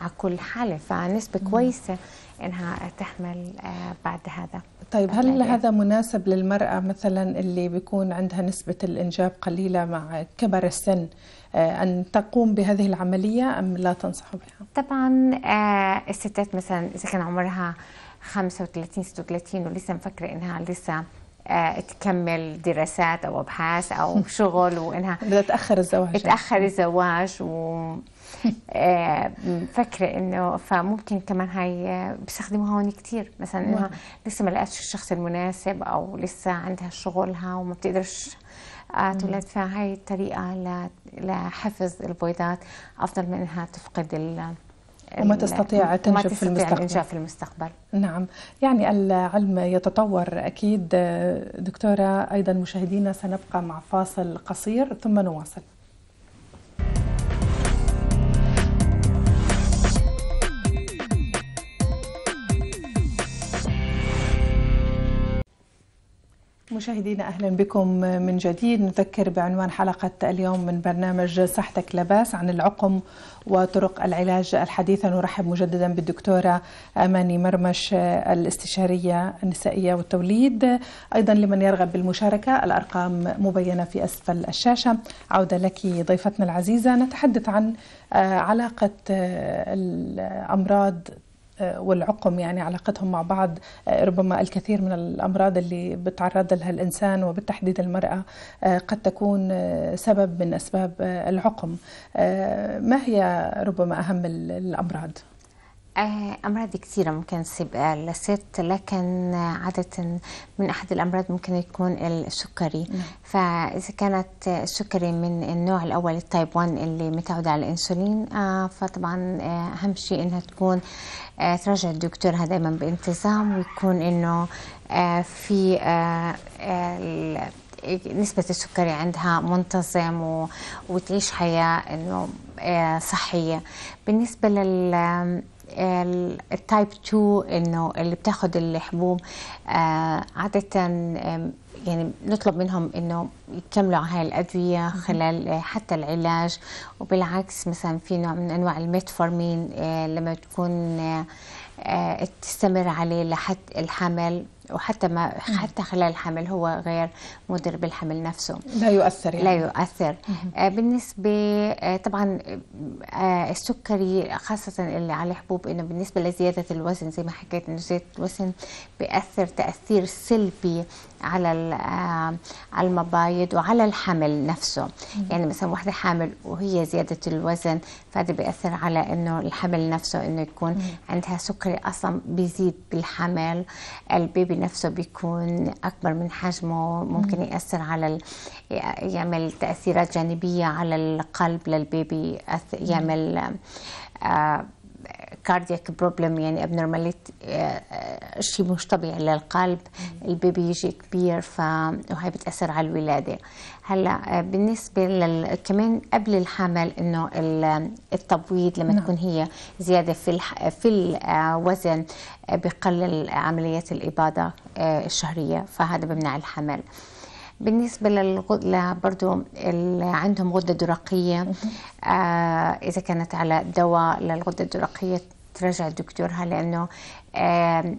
على كل حاله فنسبه كويسه انها تحمل آه، بعد هذا
طيب هل هذا مناسب للمرأة مثلا اللي بيكون عندها نسبة الإنجاب قليلة مع كبر السن آه، أن
تقوم بهذه العملية أم لا تنصح بها؟ طبعا آه، الستات مثلا إذا كان عمرها 35 36 ولسه مفكرة إنها لسه تكمل دراسات او ابحاث او شغل وانها بدها تاخر الزواج تاخر الزواج و آه، فكره انه فممكن كمان هاي آه، بيستخدموها هون كثير مثلا انها لسه ما لقتش الشخص المناسب او لسه عندها شغلها وما بتقدرش آه، تولد فهي الطريقه لحفظ البويضات افضل من انها تفقد ال وما تستطيع تنجب في المستقبل تستطيع في
المستقبل نعم يعني العلم يتطور أكيد دكتورة أيضا مشاهدينا سنبقى مع فاصل قصير ثم نواصل مشاهدينا اهلا بكم من جديد نذكر بعنوان حلقه اليوم من برنامج صحتك لباس عن العقم وطرق العلاج الحديثه نرحب مجددا بالدكتوره اماني مرمش الاستشاريه النسائيه والتوليد ايضا لمن يرغب بالمشاركه الارقام مبينه في اسفل الشاشه عوده لك ضيفتنا العزيزه نتحدث عن آه، علاقه آه، الامراض آه، والعقم يعني علاقتهم مع بعض آه، ربما الكثير من الأمراض اللي بتعرض لها الإنسان وبالتحديد المرأة آه، قد تكون سبب من أسباب العقم
ما هي ربما أهم الأمراض؟ آه، أمراض كثيرة ممكن تصيب آه، الست لكن آه، عادة من أحد الأمراض ممكن يكون السكري نعم. فإذا كانت السكري من النوع الأول التايب 1 اللي متعودة على الأنسولين فطبعا أهم شيء إنها تكون تراجع الدكتورها دائما بانتظام ويكون إنه في نسبة السكري عندها منتظم و... وتعيش حياة إنه صحية بالنسبة لل التايب 2 انه اللي بتاخذ الحبوب آه، عاده يعني نطلب منهم انه يكملوا على هاي الادويه خلال آه، حتى العلاج وبالعكس مثلا في نوع من انواع الميتفورمين آه، لما تكون تستمر عليه لحد الحمل وحتى ما حتى خلال الحمل هو غير مدر بالحمل نفسه لا يؤثر يعني. لا يؤثر آه، بالنسبه آه، طبعا آه، السكري خاصه اللي على الحبوب انه بالنسبه لزياده الوزن زي ما حكيت انه زياده الوزن بياثر تاثير سلبي على على المبايض وعلى الحمل نفسه يعني مثلا واحده حامل وهي زياده الوزن فهذا بيأثر على انه الحمل نفسه انه يكون عندها سكري اصلا بيزيد بالحمل البيبي نفسه بيكون اكبر من حجمه ممكن يأثر على يعمل تأثيرات جانبية على القلب للبيبي يعمل آه كاردياك بروبلم يعني ابنورماليت آه، شيء مش طبيعي للقلب البيبي يجي كبير ف وهي بتاثر على الولاده هلا آه، بالنسبه لل... كمان قبل الحمل انه التبويض لما نعم. تكون هي زياده في الح... في الوزن آه، بقلل عمليات الاباضه الشهريه فهذا بمنع الحمل بالنسبة للغدة برضو اللي عندهم غدة درقية آه إذا كانت على دواء للغدة الدرقية ترجع دكتورها لأنه آه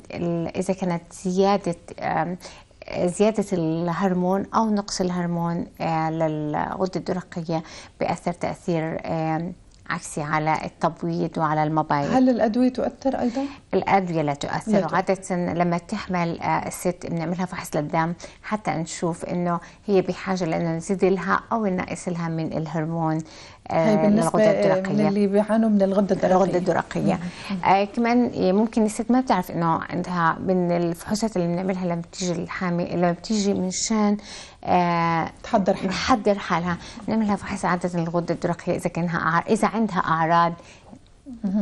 إذا كانت زيادة آه زيادة الهرمون أو نقص الهرمون آه للغدة الدرقية بأثر تأثير آه عكسي على التبويض وعلى المبايض هل
الأدوية تؤثر
أيضا؟ الأدوية اللي تؤثر عادة لما تحمل آه، الست بنعملها فحص للدم حتى نشوف إنه هي بحاجة لأنه نزيد لها أو ننقص لها من الهرمون آه، الغده آه، الدرقية من اللي بيعانوا من الغدة الدرقية الغدة الدرقية نعم. آه كمان ممكن الست ما بتعرف انه عندها من الفحوصات اللي بنعملها لما بتيجي الحامي لما بتيجي منشان تحضر حالها تحضر حالها بنعملها فحص عادة الغدة الدرقية إذا كانها إذا عندها أعراض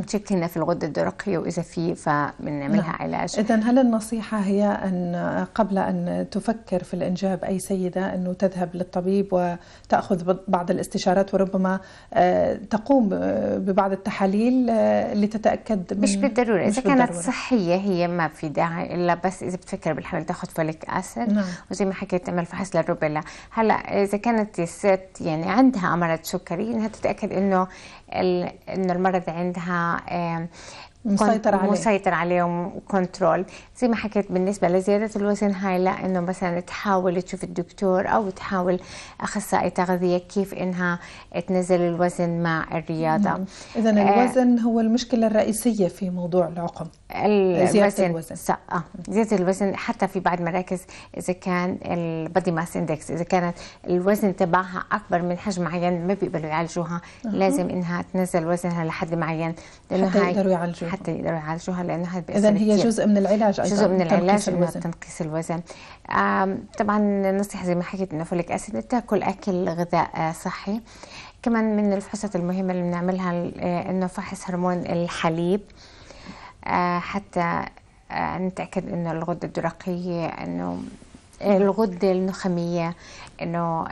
تشك هنا في الغدة الدرقية وإذا في فبنعملها نعم. علاج إذا هل النصيحة هي أن قبل أن تفكر في الإنجاب
أي سيدة أنه تذهب للطبيب وتأخذ بعض الاستشارات وربما آه، تقوم ببعض التحاليل آه، لتتأكد من مش بالضرورة مش إذا بالضرورة. كانت
صحية هي ما في داعي إلا بس إذا بتفكر بالحمل تأخذ فوليك أسيد نعم. وزي ما حكيت تعمل فحص للروبيلا هلا إذا كانت الست يعني عندها مرض سكري إنها تتأكد إنه انه المرض عندها
مسيطر عليهم مسيطر
عليهم كنترول زي ما حكيت بالنسبه لزياده الوزن هاي لا انه مثلا تحاول تشوف الدكتور او تحاول اخصائي تغذيه كيف انها تنزل الوزن مع الرياضه اذا آه، الوزن
آه هو المشكله الرئيسيه في موضوع العقم
زياده الوزن آه زياده الوزن حتى في بعض مراكز اذا كان البادي ماس اندكس اذا كانت الوزن تبعها اكبر من حجم معين ما بيقبلوا يعالجوها آه. لازم انها تنزل وزنها لحد معين لانه حتى يقدروا يعالجوها حتى يقدروا يعالجوها لانها اذا هي كتير. جزء من العلاج ايضا جزء من العلاج الوزن. تنقيس الوزن طبعا النصيحه زي ما حكيت انه فوليك اسيد تاكل اكل غذاء آه، صحي كمان من الفحوصات المهمه اللي بنعملها آه، انه فحص هرمون الحليب آه، حتى نتاكد انه الغده الدرقيه انه الغده النخاميه انه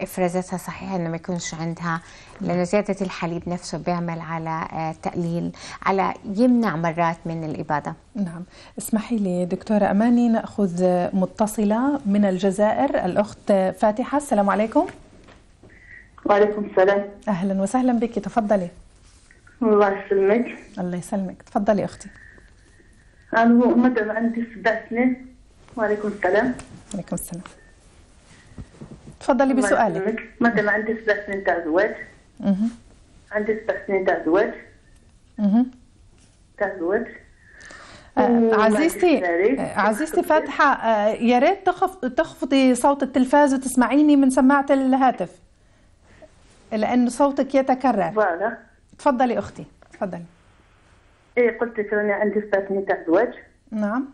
افرازاتها صحيحه انه ما يكونش عندها لانه زياده الحليب نفسه بيعمل على آه، تقليل على يمنع مرات من الاباده نعم اسمحي لي دكتوره اماني ناخذ متصله من
الجزائر الاخت فاتحه السلام عليكم وعليكم السلام اهلا وسهلا بك تفضلي الله يسلمك الله يسلمك تفضلي اختي انا مدام عندي سبع سنين وعليكم السلام وعليكم السلام تفضلي بسؤالك مثلا عندي سبع سنين تاع زواج
عندي سبع سنين تاع زواج تاع زواج
آه، عزيزتي آه، عزيزتي فاتحه آه، يا ريت تخف تخفضي صوت التلفاز وتسمعيني من سماعه الهاتف لان صوتك يتكرر فوالا تفضلي اختي تفضلي ايه قلت لك راني عندي سبع سنين تاع زواج نعم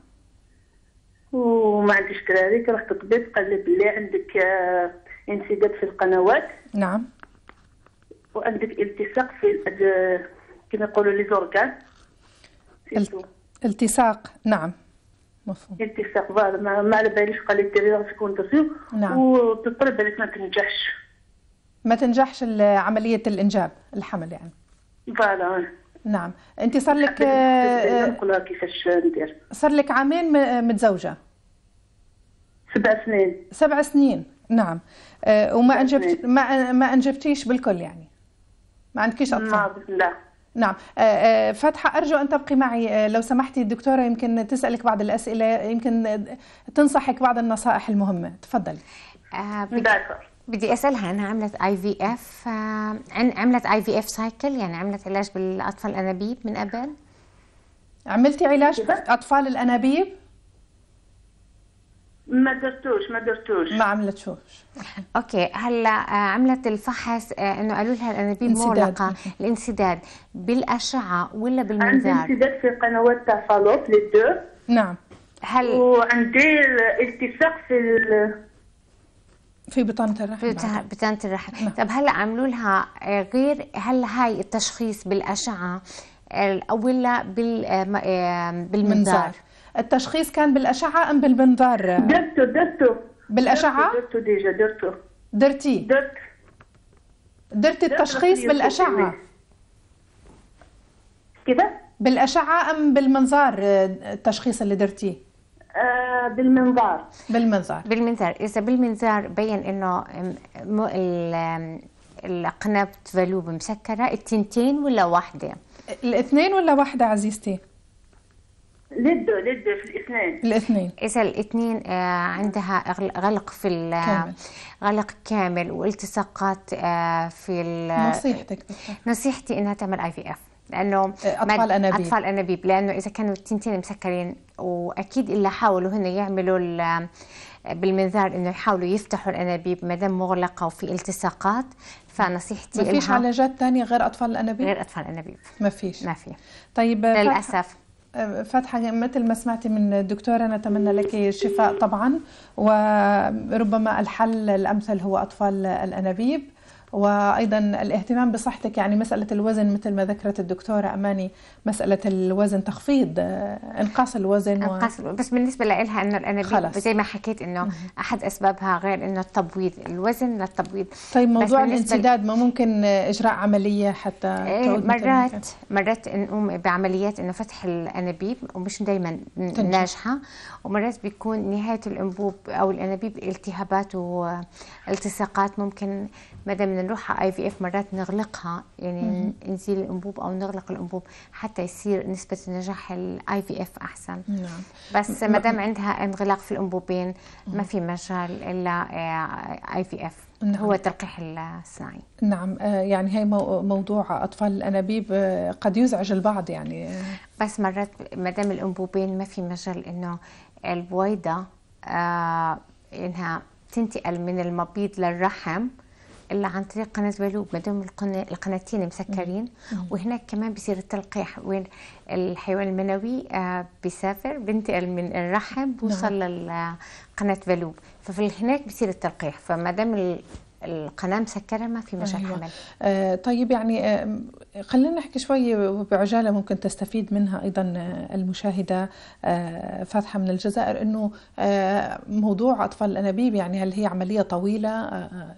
وما عنديش دراري رحت الطبيب قال لي بلي عندك آه، انسداد في القنوات نعم وعندك التصاق في كما يقولوا لي زوركان التصاق نعم مفهوم التصاق فوالا ما, على باليش قال لي ديري راسك وانتصي نعم وتطلب بالك ما تنجحش ما تنجحش عمليه الانجاب الحمل يعني فوالا نعم انت صار لك نقولها كيفاش ندير صار لك عامين آه، متزوجه سبع سنين سبع سنين نعم آه، وما انجبت ما آه، ما انجبتيش بالكل يعني ما عندكيش اطفال نعم بسم الله نعم فاتحة أرجو أن تبقي معي لو سمحتي الدكتورة يمكن تسألك بعض الأسئلة يمكن تنصحك بعض النصائح المهمة
تفضلي آه نعم. بدي اسالها انها عملت اي في اف عملت اي في اف سايكل يعني عملت علاج بالاطفال الانابيب من قبل عملتي علاج اطفال الانابيب
ما درتوش ما درتوش ما عملتوش
اوكي هلا آه، عملت الفحص آه، انه قالوا لها الانابيب مغلقه الانسداد بالاشعه ولا بالمنظار عندي
انسداد في قنوات تفالوب للدو
نعم هل وعندي التصاق في في بطانه الرحم في بطانه الرحم نعم. طب هلا عملوا لها غير هل هاي التشخيص بالاشعه أو ولا بالمنظار التشخيص كان بالاشعه ام بالمنظار درته درته
بالاشعه درته ديجا درته درتي درت درت التشخيص بالاشعه كده بالاشعه ام بالمنظار
آه، التشخيص اللي درتيه آه، بالمنظار بالمنظار بالمنظار اذا بالمنظار بين انه القنب فالوب مسكره التنتين ولا واحده الاثنين ولا واحده عزيزتي لده لده في الاثنين الاثنين اذا الاثنين آه، عندها غلق في كامل. غلق كامل والتصاقات آه، في نصيحتك نصيحتي انها تعمل اي في اف لانه اطفال انابيب اطفال انابيب لانه اذا كانوا التنتين مسكرين واكيد اللي حاولوا هنا يعملوا بالمنظار انه يحاولوا يفتحوا الانابيب ما دام مغلقه وفي التصاقات فنصيحتي ما فيش علاجات
ثانيه غير اطفال الانابيب غير اطفال الانابيب ما فيش ما في طيب للاسف فتحة مثل ما سمعتي من الدكتورة نتمنى لك الشفاء طبعا وربما الحل الأمثل هو أطفال الأنابيب وايضا الاهتمام بصحتك يعني مساله الوزن مثل ما ذكرت الدكتوره اماني مساله الوزن تخفيض
آه، انقاص الوزن انقاص و... بس بالنسبه لها انه انا زي ما حكيت انه احد اسبابها غير انه التبويض الوزن للتبويض طيب موضوع الانسداد
ما ممكن اجراء
عمليه حتى ايه مرات مرات نقوم بعمليات انه فتح الانابيب ومش دائما ناجحه ومرات بيكون نهايه الانبوب او الانابيب التهابات والتصاقات ممكن بدل نروح على اي في اف مرات نغلقها يعني نزيل الانبوب او نغلق الانبوب حتى يصير نسبه نجاح الاي في اف احسن نعم. بس ما دام عندها انغلاق في الانبوبين ما في مجال الا اي في اف نعم. هو التلقيح الصناعي
نعم آه، يعني هي
موضوع اطفال الانابيب آه، قد يزعج البعض يعني بس مرات ما دام الانبوبين ما في مجال انه البويضه آه، انها تنتقل من المبيض للرحم الا عن طريق قناه بلوب ما دام القناتين مسكرين وهناك كمان بصير التلقيح وين الحيوان المنوي آه، بيسافر بينتقل من الرحم نعم. بوصل لقناه بلوب ففي هناك بصير التلقيح فما دام القناه مسكره ما في مجال أيوة. حمل آه
طيب يعني آه خلينا نحكي شوي بعجاله ممكن تستفيد منها ايضا آه، المشاهده آه فاتحه من الجزائر انه آه موضوع اطفال الانابيب يعني هل هي عمليه طويله آه, آه،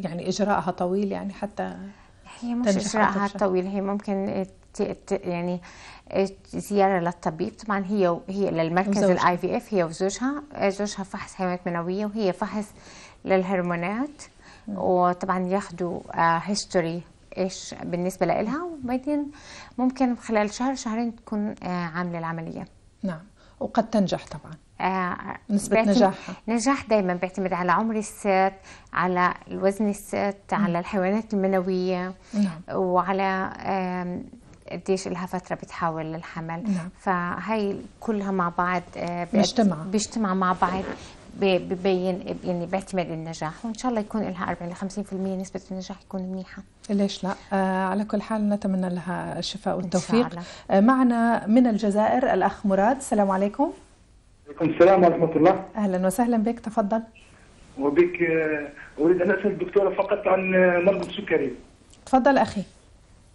يعني اجراءها طويل يعني حتى هي مش اجراءها
طويل هي ممكن يعني زياره للطبيب طبعا هي هي للمركز الاي في اف هي وزوجها زوجها فحص حيوانات منويه وهي فحص للهرمونات وطبعا ياخذوا هيستوري آه، ايش بالنسبه لها وبعدين ممكن خلال شهر شهرين تكون آه، عامله العمليه نعم وقد تنجح طبعا آه، نسبة نجاحها نجاح دائما بيعتمد على عمر الست على الوزن الست م. نعم. على الحيوانات المنوية نعم. وعلى قديش لها فترة بتحاول للحمل نعم. فهي كلها مع بعض آه، بيجتمع بيجتمع مع بعض ببين يعني بيعتمد النجاح وان شاء الله يكون لها 40 ل 50% نسبه النجاح يكون منيحه ليش
لا آه على كل حال نتمنى لها الشفاء والتوفيق إن شاء آه معنا من الجزائر الاخ مراد السلام عليكم
وعليكم السلام ورحمه الله
اهلا وسهلا بك تفضل
وبك آه، اريد ان اسال الدكتوره فقط عن آه، مرض السكري
تفضل اخي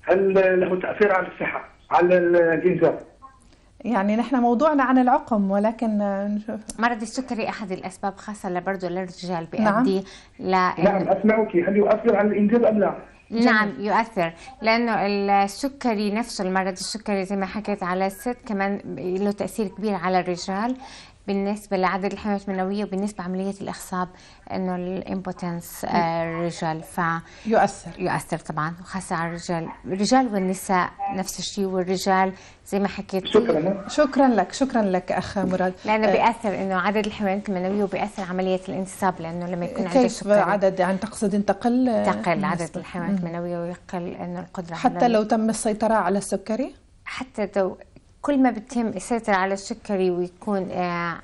هل له تاثير على الصحه على الإنزال يعني نحن موضوعنا عن العقم ولكن آه، نشوف
مرض السكري احد الاسباب خاصه برضه للرجال نعم. بيؤدي نعم. ل... نعم اسمعك هل يؤثر على الانجاب ام لا؟ نعم يؤثر لانه السكري نفسه المرض السكري زي ما حكيت على الست كمان له تاثير كبير على الرجال بالنسبه لعدد الحميات المنويه وبالنسبه عمليه الاخصاب انه الامبوتنس آه، الرجال ف يؤثر يؤثر طبعا وخاصه على الرجال الرجال والنساء نفس الشيء والرجال زي ما حكيت شكرا شكرا لك شكرا لك اخ مراد لانه آه، بياثر انه عدد الحميات المنويه وبياثر عمليه الانتصاب لانه لما يكون عندك كيف عدد يعني تقصد تقل تقل عدد الحميات المنويه ويقل انه القدره حتى لو تم السيطره على السكري حتى لو كل ما بتم يسيطر على السكري ويكون آه،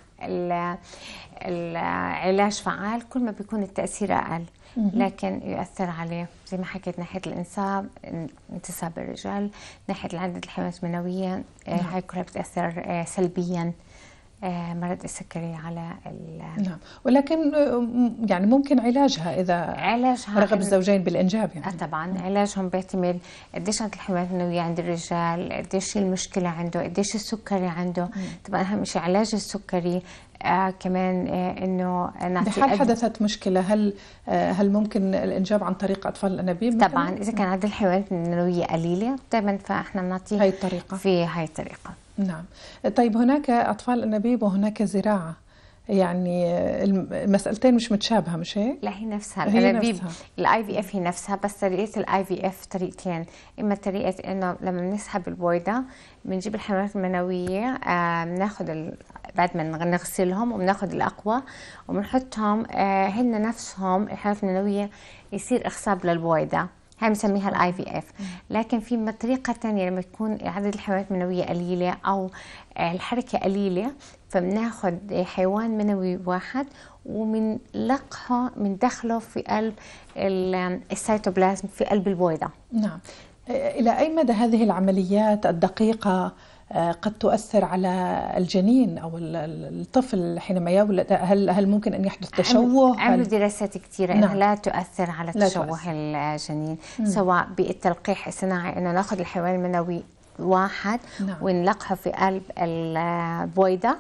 العلاج فعال كل ما بيكون التأثير أقل لكن يؤثر عليه زي ما حكيت ناحية الإنساب انتصاب الرجال ناحية العدد الحميات المنوية آه، نعم. هاي كلها بتأثر آه، سلبيا آه، مرض السكري على ال نعم ولكن آه، يعني ممكن علاجها اذا علاجها رغب الزوجين بالانجاب يعني آه، طبعا علاجهم بيعتمد قديش عدد الحميات النوويه عند الرجال قديش المشكله عنده قديش السكري عنده طبعا اهم شيء علاج السكري آه كمان آه انه نعطي بحال حدثت مشكله هل آه هل ممكن الانجاب عن طريق اطفال الانابيب طبعا اذا كان عدد نعم. الحيوانات النوويه قليله دائما فاحنا بنعطيه هاي الطريقه في هاي الطريقه
نعم طيب هناك أطفال أنابيب وهناك زراعة
يعني المسألتين
مش متشابهة مش هيك؟ لا هي نفسها الأنابيب
الاي في اف هي نفسها بس طريقة الاي في اف طريقتين اما طريقة انه لما بنسحب البويضة بنجيب الحيوانات المنوية آه، بناخذ ال... بعد ما نغسلهم وبناخذ الاقوى وبنحطهم آه، هن نفسهم الحيوانات المنوية يصير اخصاب للبويضة هاي بنسميها الاي في اف لكن في طريقه ثانيه لما يكون عدد الحيوانات المنويه قليله او الحركه قليله فبناخذ حيوان منوي واحد وبنلقحه بندخله في قلب السيتوبلازم في قلب البويضه نعم الى اي مدى هذه العمليات
الدقيقه
آه، قد تؤثر
على الجنين او الطفل حينما يولد هل هل ممكن ان يحدث تشوه؟ عملوا
دراسات كثيره نعم. انها لا تؤثر على تشوه الجنين سواء بالتلقيح الصناعي انه ناخذ الحيوان المنوي واحد نعم. ونلقحه في قلب البويضة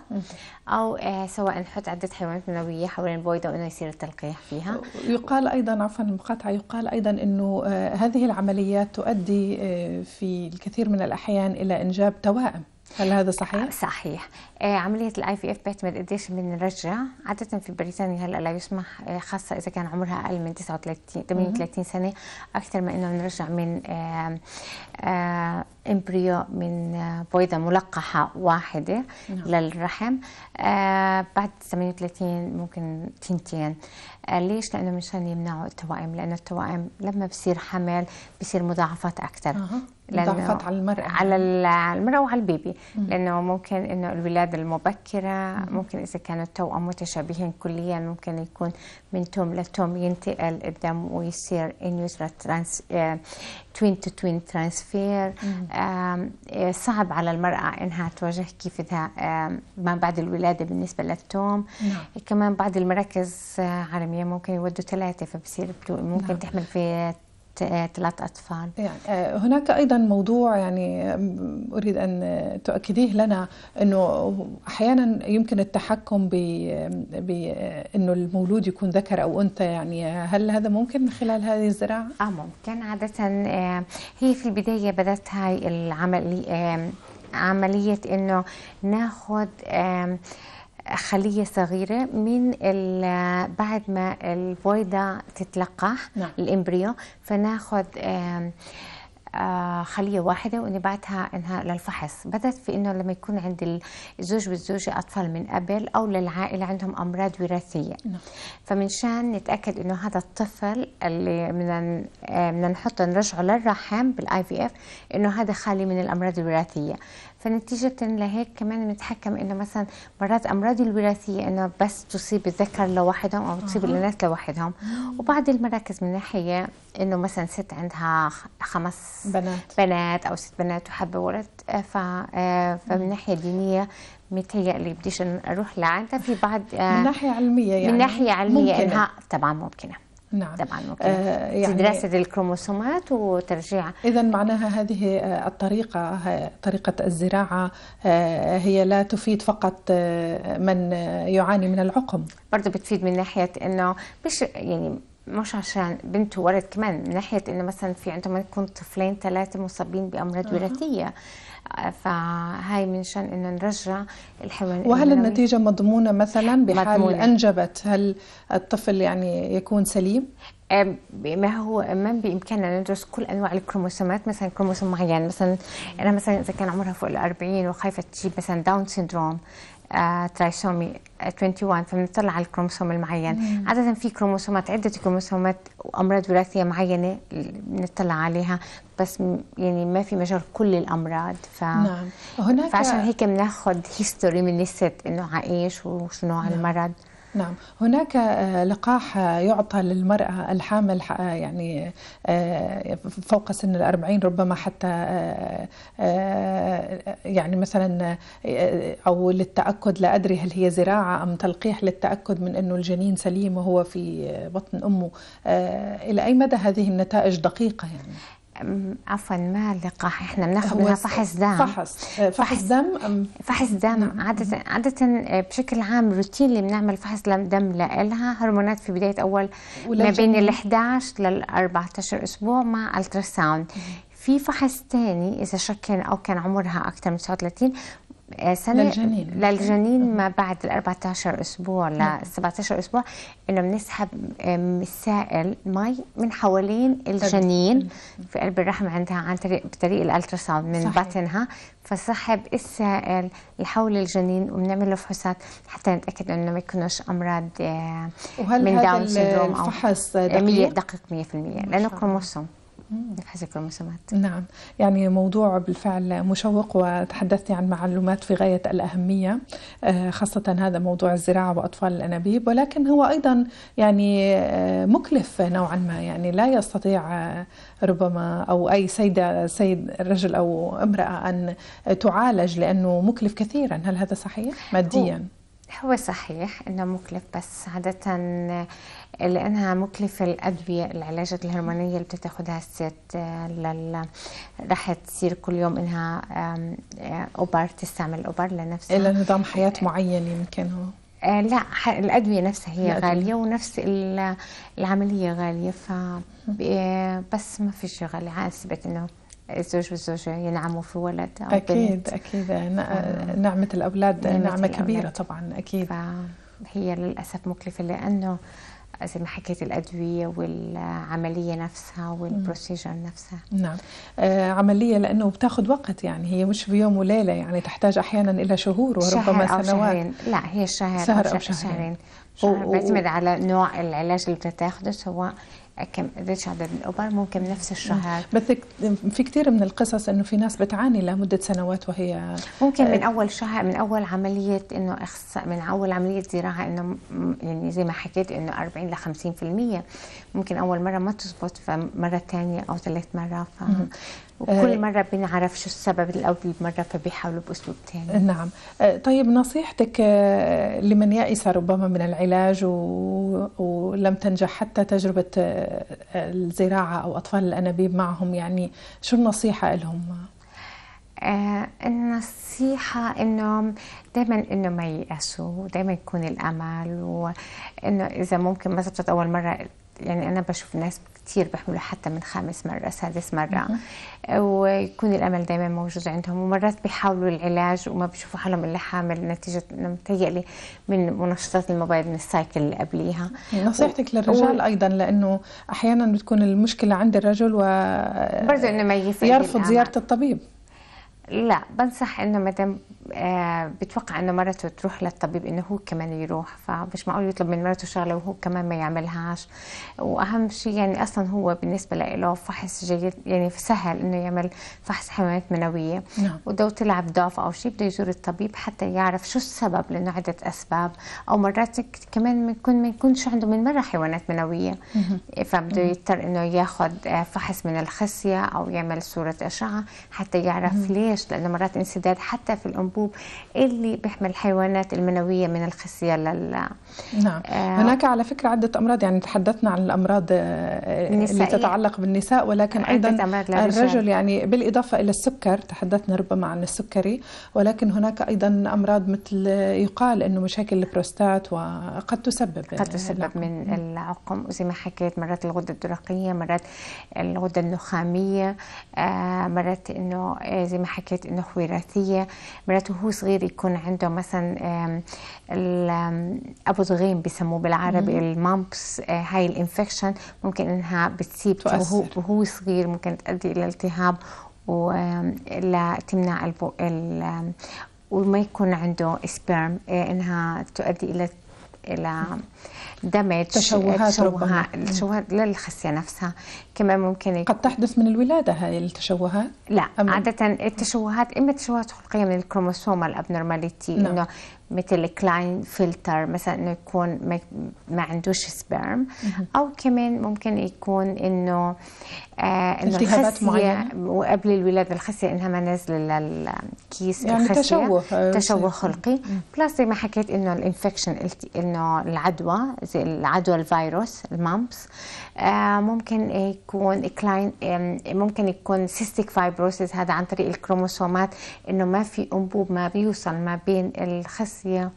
أو آه، سواء نحط عدة حيوانات منوية حول البويضة وإنه يصير التلقيح فيها
يقال أيضا عفوا المقاطعة يقال أيضا أنه آه، هذه العمليات تؤدي آه، في الكثير من الأحيان إلى إنجاب توائم هل هذا صحيح؟
صحيح آه، عملية الاي في اف بتعتمد قديش بنرجع عادة في بريطانيا هلا لا يسمح آه، خاصة إذا كان عمرها أقل من 39 38 سنة أكثر ما إنه نرجع من امبريو من آه، بويضة ملقحة واحدة نعم. للرحم بعد 38 ممكن تنتين ليش؟ لأنه مشان يمنعوا التوائم لأنه التوائم لما بصير حمل بصير مضاعفات أكثر مضاعفات على المرأة على المرأة وعلى البيبي لأنه ممكن إنه الولادة الولادة المبكرة ممكن إذا كان التوأم متشابهين كليا ممكن يكون من توم لتوم ينتقل الدم ويصير انيوزرا ترانس توين تو توين ترانسفير صعب على المرأة إنها تواجه كيفها ما بعد الولادة بالنسبة للتوم نعم. كمان بعض المراكز آه، عالمية ممكن يودوا ثلاثة فبصير ممكن نعم. تحمل في ثلاث أطفال
يعني آه، هناك أيضا موضوع يعني أريد أن تؤكديه لنا أنه أحيانا يمكن التحكم بأنه آه، المولود
يكون ذكر أو أنثى يعني آه، هل هذا ممكن من خلال هذه الزراعة؟ آه ممكن عادة هي في البداية بدأت هاي العملية عملية أنه ناخذ خلية صغيرة من بعد ما البويضة تتلقح نعم. الإمبريو فناخذ آه، خلية واحدة ونبعتها إنها للفحص بدأت في إنه لما يكون عند الزوج والزوجة أطفال من قبل أو للعائلة عندهم أمراض وراثية نعم. فمن شان نتأكد إنه هذا الطفل اللي بدنا آه، نحطه نرجعه للرحم بالآي في إف إنه هذا خالي من الأمراض الوراثية فنتيجة لهيك كمان بنتحكم انه مثلا مرات امراض الوراثية انه بس تصيب الذكر لوحدهم او تصيب الاناث لوحدهم وبعض المراكز من ناحية انه مثلا ست عندها خمس بنات بنات او ست بنات وحابة ولد آه، آه، فمن ناحية دينية متهيألي بديش اروح لعندها في بعض آه، من ناحية
علمية يعني من ناحية علمية ممكنة. انها
طبعا ممكنة نعم طبعا ممكن آه يعني دراسه الكروموسومات وترجيع
اذا معناها هذه الطريقه طريقه الزراعه آه،
هي لا تفيد فقط آه، من يعاني من العقم برضه بتفيد من ناحيه انه مش يعني مش عشان بنت وولد كمان من ناحيه انه مثلا في عندما يكون طفلين ثلاثه مصابين بامراض أه. وراثيه فهاي من شان انه نرجع الحيوان وهل النتيجه
مضمونه مثلا بحال مضمونة. انجبت هل
الطفل يعني يكون سليم ما هو ما بامكاننا ندرس كل انواع الكروموسومات مثلا كروموسوم معين مثلا انا مثلا اذا كان عمرها فوق ال 40 وخايفه تجيب مثلا داون سيندروم ترايسومي 21 فبنطلع على الكروموسوم المعين مم. عاده في كروموسومات عده كروموسومات وامراض وراثيه معينه بنطلع عليها بس يعني ما في مجال كل الامراض ف نعم. هناك فعشان هيك بناخذ هيستوري من الست انه عايش وشنو نعم. المرض
نعم هناك آه، لقاح آه، يعطى للمرأة الحامل آه، يعني فوق سن الأربعين ربما حتى يعني مثلا أو للتأكد لا أدري هل هي زراعة أم تلقيح للتأكد من أنه الجنين سليم وهو في بطن أمه إلى أي مدى هذه النتائج دقيقة يعني؟
عفوا ما اللقاح احنا بناخذ منها فحص دم فحص فحص دم فحص دم نعم. عاده عاده آه، بشكل عام روتين اللي بنعمل فحص دم لها هرمونات في بدايه اول ما بين ال 11 لل 14 اسبوع مع الترا ساوند في فحص ثاني اذا شك او كان عمرها اكثر من 39 آه، سنه للجنين للجنين ما بعد ال 14 اسبوع ل 17 نعم. اسبوع انه بنسحب السائل مي من حوالين الجنين في قلب الرحم عندها عن طريق بطريق الالتراساوند من صحيح. بطنها فسحب السائل لحول الجنين وبنعمل له فحوصات حتى نتاكد انه ما يكونش امراض آه، وهل من داون سيندروم او الفحص دقيق؟ دقيق 100% لانه كروموسوم يفحسك سمعت
نعم يعني موضوع بالفعل مشوق وتحدثت عن معلومات في غاية الأهمية آه، خاصة هذا موضوع الزراعة وأطفال الأنابيب ولكن هو أيضا يعني آه، مكلف نوعا ما يعني لا يستطيع آه، ربما أو أي سيدة سيد رجل أو امرأة أن تعالج لأنه مكلف كثيرا هل هذا صحيح ماديا؟
هو صحيح انه مكلف بس عاده لانها مكلفه الادويه العلاجات الهرمونيه اللي بتاخذها الست آه، لل... رح تصير كل يوم انها آه، اوبر تستعمل اوبر لنفسها
الى نظام حياه معين يمكن هو
آه، لا الادويه نفسها هي الأدوية. غاليه ونفس العمليه غاليه ف بس ما شيء غالي اثبت انه الزوج والزوجة ينعموا في ولد أو أكيد بنت. أكيد نعمة الأولاد نعمة, نعمة الأولاد. كبيرة طبعا أكيد هي للأسف مكلفة لأنه زي ما حكيت الادويه والعمليه نفسها والبروسيجر نفسها
نعم آه عمليه لانه بتاخذ وقت يعني هي مش بيوم وليله يعني تحتاج احيانا الى
شهور وربما شهر أو سنوات شهرين. لا هي شهر, شهر او شهرين, شهرين. شهر بيعتمد على نوع العلاج اللي بتاخده سواء كم ريتشارد بن اوبر ممكن نفس الشهر بس
في كثير من القصص انه في ناس بتعاني لمده سنوات وهي ممكن من آه،
اول شهر من اول عمليه انه أخص من اول عمليه زراعه انه يعني زي ما حكيت انه 40 ل 50% ممكن اول مره ما تزبط فمره ثانيه او ثالث مره ف وكل آه، مرة بنعرف شو السبب الأول مرة فبيحاولوا بأسلوب تاني نعم
آه، طيب نصيحتك آه، لمن يائس ربما من العلاج و... ولم تنجح حتى تجربة الزراعة أو أطفال الأنابيب معهم يعني
شو النصيحة لهم؟ النصيحة إنه دائما إنه ما ييأسوا دائما يكون الأمل وإنه إذا ممكن مثلا أول مرة يعني أنا بشوف ناس كثير بحملوا حتى من خامس مرة سادس مرة ويكون الأمل دائما موجود عندهم ومرات بيحاولوا العلاج وما بيشوفوا حالهم إلا حامل نتيجة متهيألي من منشطات الموبايل من السايكل اللي قبليها يعني نصيحتك و... للرجال و...
أيضا لأنه أحيانا بتكون المشكلة عند الرجل و برضه إنه ما يرفض زيارة
الطبيب لا بنصح انه مادام آه، بتوقع انه مرته تروح للطبيب انه هو كمان يروح فمش معقول يطلب من مرته شغله وهو كمان ما يعملهاش واهم شيء يعني اصلا هو بالنسبه له فحص جيد يعني سهل انه يعمل فحص حيوانات منويه نعم. ولو طلع ضعف او شيء بده يزور الطبيب حتى يعرف شو السبب لانه عده اسباب او مرات كمان بنكون ما يكونش عنده من مره حيوانات منويه فبده يضطر انه ياخذ آه، فحص من الخصيه او يعمل صوره اشعه حتى يعرف ليش بتعيش لأنه مرات انسداد حتى في الأنبوب اللي بيحمل الحيوانات المنوية من الخصية لل نعم آه، هناك على فكرة
عدة أمراض يعني تحدثنا عن الأمراض النسائية. اللي تتعلق بالنساء ولكن أيضا الرجل يعني بالإضافة إلى السكر تحدثنا ربما عن السكري ولكن هناك أيضا أمراض مثل يقال أنه مشاكل البروستات وقد تسبب قد تسبب من
العقم وزي ما حكيت مرات الغدة الدرقية مرات الغدة النخامية آه، مرات أنه آه، زي ما حكيت حكيت انه وراثيه مراته هو صغير يكون عنده مثلا ابو صغير بسموه بالعربي المامبس آه، هاي الانفكشن ممكن انها بتسيب وهو وهو صغير ممكن تؤدي الى التهاب ولتمنع البو... ال... وما يكون عنده سبيرم آه، انها تؤدي الى الى دمج تشوهات تشوهات للخصية نفسها كمان ممكن يكون قد تحدث من الولادة هاي التشوهات لا عادة التشوهات إما تشوهات خلقية من الكروموسوم الأبنورماليتي لا. إنه مثل كلاين فلتر مثلا انه يكون ما عندوش سبيرم او كمان ممكن يكون انه آه، التهابات معينه وقبل الولاده الخسيه انها ما نازله للكيس يعني الخسيه تشوه آه، تشوه خلقي بلس زي ما حكيت انه الانفكشن انه العدوى زي العدوى الفيروس المامبس آه، ممكن يكون كلاين ممكن يكون سيستيك فايبروسيس هذا عن طريق الكروموسومات انه ما في انبوب ما بيوصل ما بين الخسيه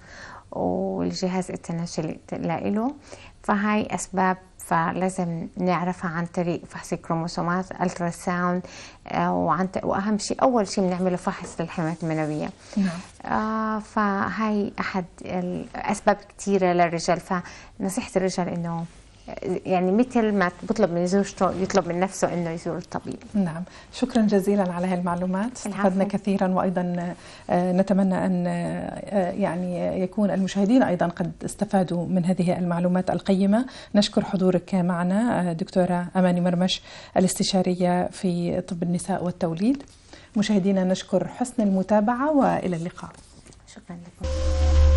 والجهاز التناسلي لإله فهاي أسباب فلازم نعرفها عن طريق فحص الكروموسومات الترا ساوند آه، وعن واهم شيء اول شيء بنعمله فحص للحمى المنويه نعم. آه فهاي احد الاسباب كثيره للرجال فنصيحه الرجال انه يعني مثل ما بطلب من زوجته يطلب من نفسه انه يزور الطبيب. نعم،
شكرا جزيلا على هالمعلومات، استفدنا كثيرا وايضا آه، نتمنى ان آه، يعني يكون المشاهدين ايضا قد استفادوا من هذه المعلومات القيمه، نشكر حضورك معنا آه، دكتوره اماني مرمش الاستشاريه في طب النساء والتوليد. مشاهدينا نشكر حسن المتابعه والى اللقاء. شكرا لكم.